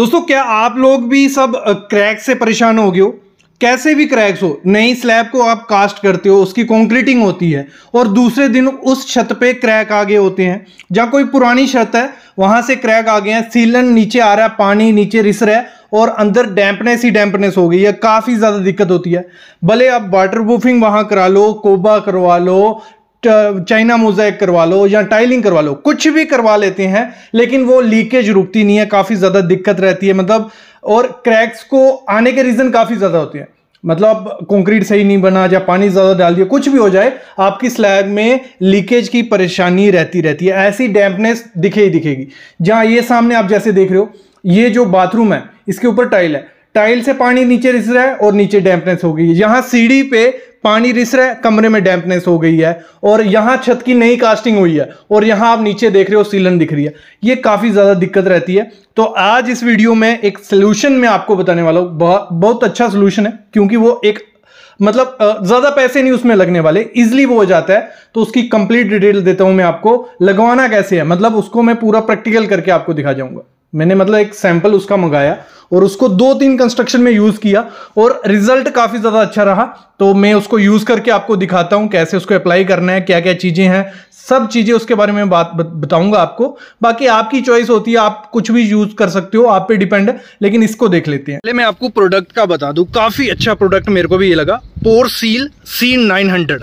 दोस्तों क्या आप लोग भी सब क्रैक से परेशान हो गए हो कैसे भी क्रैक्स हो नई स्लैब को आप कास्ट करते हो उसकी कॉन्क्रीटिंग होती है और दूसरे दिन उस छत पे क्रैक आगे होते हैं जहाँ कोई पुरानी छत है वहाँ से क्रैक आ गए हैं सीलन नीचे आ रहा है पानी नीचे रिस रहा है और अंदर डैम्पनेस ही डैम्पनेस हो गई है काफ़ी ज़्यादा दिक्कत होती है भले आप वाटर प्रूफिंग वहाँ करा लो कोबा करवा लो चाइना मोजाइक करवा लो या टाइलिंग करवा लो कुछ भी करवा लेते हैं लेकिन वो लीकेज रुकती नहीं है काफ़ी ज़्यादा दिक्कत रहती है मतलब और क्रैक्स को आने के रीज़न काफ़ी ज़्यादा होते हैं मतलब कंक्रीट सही नहीं बना या पानी ज़्यादा डाल दिया कुछ भी हो जाए आपकी स्लैब में लीकेज की परेशानी रहती रहती है ऐसी डैम्पनेस दिखे ही दिखेगी जहाँ ये सामने आप जैसे देख रहे हो ये जो बाथरूम है इसके ऊपर टाइल है टाइल से पानी नीचे रिस रहा है और नीचे डैम्पनेस हो गई है यहाँ सीढ़ी पे पानी रिस रहा है कमरे में डैम्पनेस हो गई है और यहां छत की नई कास्टिंग हुई है और यहां आप नीचे देख रहे हो सीलन दिख रही है ये काफ़ी ज़्यादा दिक्कत रहती है तो आज इस वीडियो में एक सोल्यूशन में आपको बताने वाला हूं बहुत बहुत अच्छा सोल्यूशन है क्योंकि वो एक मतलब ज़्यादा पैसे नहीं उसमें लगने वाले इजिली वो हो जाता है तो उसकी कंप्लीट डिटेल देता हूं मैं आपको लगवाना कैसे है मतलब उसको मैं पूरा प्रैक्टिकल करके आपको दिखा जाऊंगा मैंने मतलब एक सैंपल उसका मंगाया और उसको दो तीन कंस्ट्रक्शन में यूज़ किया और रिजल्ट काफ़ी ज़्यादा अच्छा रहा तो मैं उसको यूज़ करके आपको दिखाता हूँ कैसे उसको अप्लाई करना है क्या क्या चीज़ें हैं सब चीज़ें उसके बारे में बात बताऊंगा आपको बाकी आपकी चॉइस होती है आप कुछ भी यूज़ कर सकते हो आप पे डिपेंड है लेकिन इसको देख लेते हैं पहले मैं आपको प्रोडक्ट का बता दू काफ़ी अच्छा प्रोडक्ट मेरे को भी ये लगा पोर सील सीन नाइन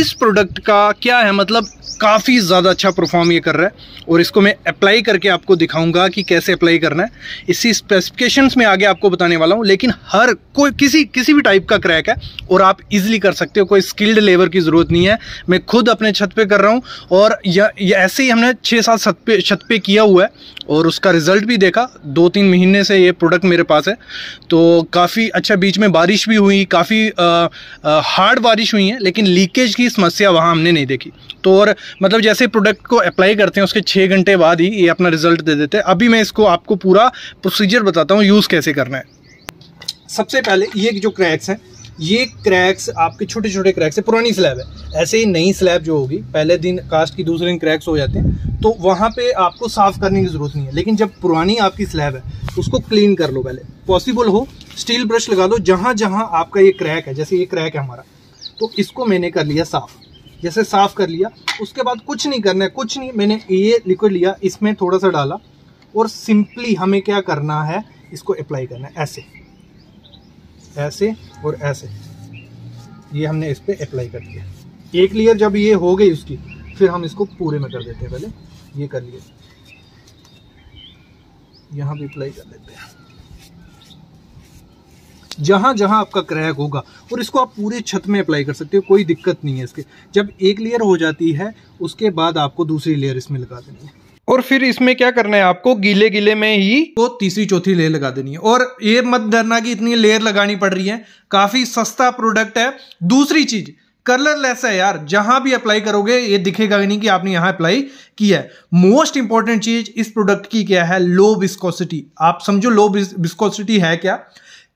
इस प्रोडक्ट का क्या है मतलब काफ़ी ज़्यादा अच्छा परफॉर्म ये कर रहा है और इसको मैं अप्लाई करके आपको दिखाऊंगा कि कैसे अप्लाई करना है इसी स्पेसिफिकेशंस में आगे आपको बताने वाला हूँ लेकिन हर कोई किसी किसी भी टाइप का क्रैक है और आप इजीली कर सकते हो कोई स्किल्ड लेबर की ज़रूरत नहीं है मैं खुद अपने छत पर कर रहा हूँ और ऐसे ही हमने छः सात छत पे छत पे किया हुआ है और उसका रिज़ल्ट भी देखा दो तीन महीने से ये प्रोडक्ट मेरे पास है तो काफ़ी अच्छा बीच में बारिश भी हुई काफ़ी हार्ड बारिश हुई है लेकिन लीकेज की समस्या वहाँ हमने नहीं देखी तो और मतलब जैसे प्रोडक्ट को अप्लाई करते हैं उसके छः घंटे बाद ही ये अपना रिज़ल्ट दे देते हैं अभी मैं इसको आपको पूरा प्रोसीजर बताता हूँ यूज़ कैसे करना है सबसे पहले ये जो क्रैक्स हैं ये क्रैक्स आपके छोटे छोटे क्रैक्स है पुरानी स्लैब है ऐसे ही नई स्लैब जो होगी पहले दिन कास्ट की दूसरे दिन क्रैक्स हो जाते हैं तो वहाँ पे आपको साफ करने की ज़रूरत नहीं है लेकिन जब पुरानी आपकी स्लैब है उसको क्लीन कर लो पहले पॉसिबल हो स्टील ब्रश लगा लो जहाँ जहाँ आपका ये क्रैक है जैसे ये क्रैक है हमारा तो इसको मैंने कर लिया साफ़ जैसे साफ़ कर लिया उसके बाद कुछ नहीं करना है कुछ नहीं मैंने ये लिक्विड लिया इसमें थोड़ा सा डाला और सिंपली हमें क्या करना है इसको अप्लाई करना है ऐसे ऐसे और ऐसे ये हमने इस पर अप्लाई कर दिया एक लेयर जब ये हो गई उसकी फिर हम इसको पूरे में कर देते हैं पहले ये कर लिए यहाँ भी अप्लाई कर देते हैं जहाँ जहाँ आपका क्रैक होगा और इसको आप पूरे छत में अप्लाई कर सकते हो कोई दिक्कत नहीं है इसके जब एक लेयर हो जाती है उसके बाद आपको दूसरी लेयर इसमें लगा देनी है और फिर इसमें क्या करना है आपको गीले गीले में ही तो तीसरी चौथी लेयर लगा देनी है और ये मत डरना कि इतनी लेयर लगानी पड़ रही है काफ़ी सस्ता प्रोडक्ट है दूसरी चीज़ लेस है यार जहां भी अप्लाई करोगे ये दिखेगा नहीं कि आपने यहां अप्लाई किया है मोस्ट इंपॉर्टेंट चीज इस प्रोडक्ट की क्या है लो विस्कोसिटी आप समझो लो विस्कोसिटी है क्या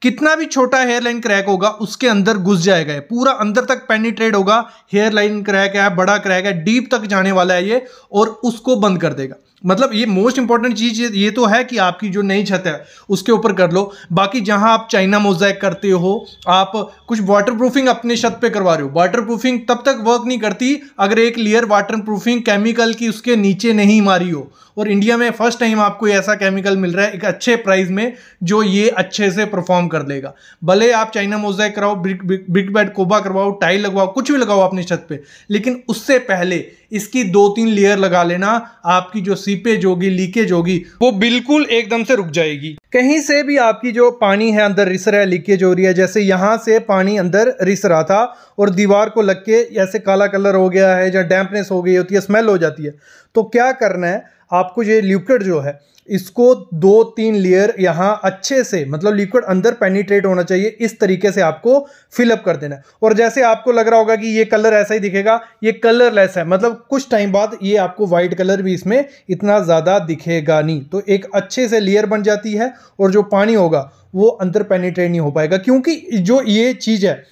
कितना भी छोटा हेयर लाइन क्रैक होगा उसके अंदर घुस जाएगा पूरा अंदर तक पेनिट्रेट होगा हेयर लाइन क्रैक है बड़ा क्रैक है डीप तक जाने वाला है ये और उसको बंद कर देगा मतलब ये मोस्ट इंपॉर्टेंट चीज़ ये तो है कि आपकी जो नई छत है उसके ऊपर कर लो बाकी जहां आप चाइना मोजाइक करते हो आप कुछ वाटर प्रूफिंग अपने छत पे करवा रहे हो वाटर प्रूफिंग तब तक वर्क नहीं करती अगर एक लेयर वाटर प्रूफिंग केमिकल की उसके नीचे नहीं मारी हो और इंडिया में फर्स्ट टाइम आपको ऐसा केमिकल मिल रहा है एक अच्छे प्राइस में जो ये अच्छे से परफॉर्म कर देगा भले आप चाइना मोजाइक कराओ ब्रिक बेड कोबा करवाओ टाइल लगवाओ कुछ भी लगाओ अपनी छत पर लेकिन उससे पहले इसकी दो तीन लेयर लगा लेना आपकी जो सीपेज होगी लीकेज होगी वो बिल्कुल एकदम से रुक जाएगी कहीं से भी आपकी जो पानी है अंदर रिस रहा है लीकेज हो रही है जैसे यहाँ से पानी अंदर रिस रहा था और दीवार को लग के ऐसे काला कलर हो गया है या डैम्पनेस हो गई होती है स्मेल हो जाती है तो क्या करना है आपको ये लिक्विड जो है इसको दो तीन लेयर यहाँ अच्छे से मतलब लिक्विड अंदर पेनिट्रेट होना चाहिए इस तरीके से आपको फिलअप कर देना और जैसे आपको लग रहा होगा कि ये कलर ऐसा ही दिखेगा ये कलरलेस है मतलब कुछ टाइम बाद ये आपको वाइट कलर भी इसमें इतना ज़्यादा दिखेगा नहीं तो एक अच्छे से लेयर बन जाती है और जो पानी होगा वो अंदर पेनिट्रेट नहीं हो पाएगा क्योंकि जो ये चीज़ है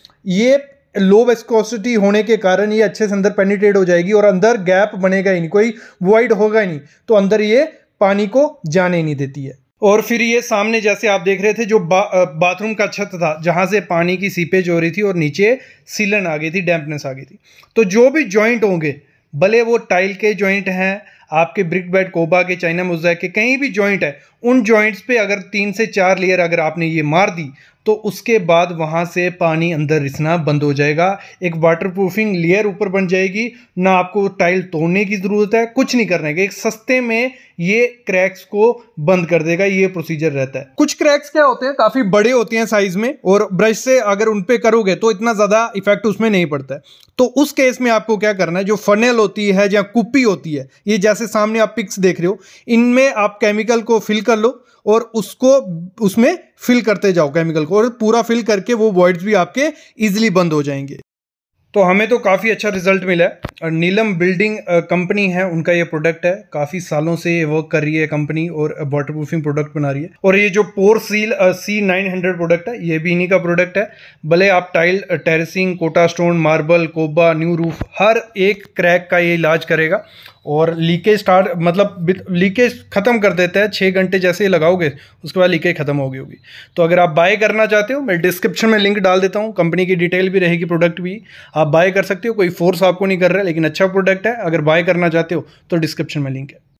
ये लो वेस्कोसिटी होने के कारण ये अच्छे से अंदर पेनिट्रेट हो जाएगी और अंदर गैप बनेगा ही नहीं कोई वाइड होगा ही नहीं तो अंदर ये पानी को जाने नहीं देती है और फिर ये सामने जैसे आप देख रहे थे जो बा, बाथरूम का छत था जहाँ से पानी की सीपेज हो रही थी और नीचे सीलन आ गई थी डैम्पनेस आ गई थी तो जो भी जॉइंट होंगे भले वो टाइल के जॉइंट हैं आपके ब्रिक बेड कोबा के चाइना मोजैक के कहीं भी जॉइंट है उन जॉइंट्स पे अगर तीन से चार लेयर अगर आपने ये मार दी तो उसके बाद वहाँ से पानी अंदर रिसना बंद हो जाएगा एक वाटर प्रूफिंग लेयर ऊपर बन जाएगी ना आपको टाइल तोड़ने की ज़रूरत है कुछ नहीं करने का एक सस्ते में ये क्रैक्स को बंद कर देगा ये प्रोसीजर रहता है कुछ क्रैक्स क्या होते हैं काफ़ी बड़े होते हैं साइज़ में और ब्रश से अगर उन पर करोगे तो इतना ज़्यादा इफेक्ट उसमें नहीं पड़ता है तो उस केस में आपको क्या करना है जो फनेल होती है या कुप्पी होती है ये जैसे सामने आप पिक्स देख रहे हो इनमें आप केमिकल को फिल कर लो और उसको उसमें फिल करते जाओ केमिकल को और पूरा फिल करके वो वॉइड्स भी आपके ईजिली बंद हो जाएंगे तो हमें तो काफ़ी अच्छा रिजल्ट मिला है और नीलम बिल्डिंग कंपनी है उनका ये प्रोडक्ट है काफ़ी सालों से ये वर्क कर रही है कंपनी और वाटर प्रूफिंग प्रोडक्ट बना रही है और ये जो pore seal C nine hundred product है ये भी इन्हीं का प्रोडक्ट है भले आप tile terracing Kota stone marble कोबा न्यू रूफ हर एक क्रैक का ये इलाज करेगा और लीकेज स्टार्ट मतलब लीकेज ख़त्म कर देता है छः घंटे जैसे ही लगाओगे उसके बाद लीकेज ख़त्म हो गई होगी तो अगर आप बाय करना चाहते हो मैं डिस्क्रिप्शन में लिंक डाल देता हूँ कंपनी की डिटेल भी रहेगी प्रोडक्ट भी आप बाय कर सकते हो कोई फोर्स आपको नहीं कर रहा है लेकिन अच्छा प्रोडक्ट है अगर बाय करना चाहते हो तो डिस्क्रिप्शन में लिंक है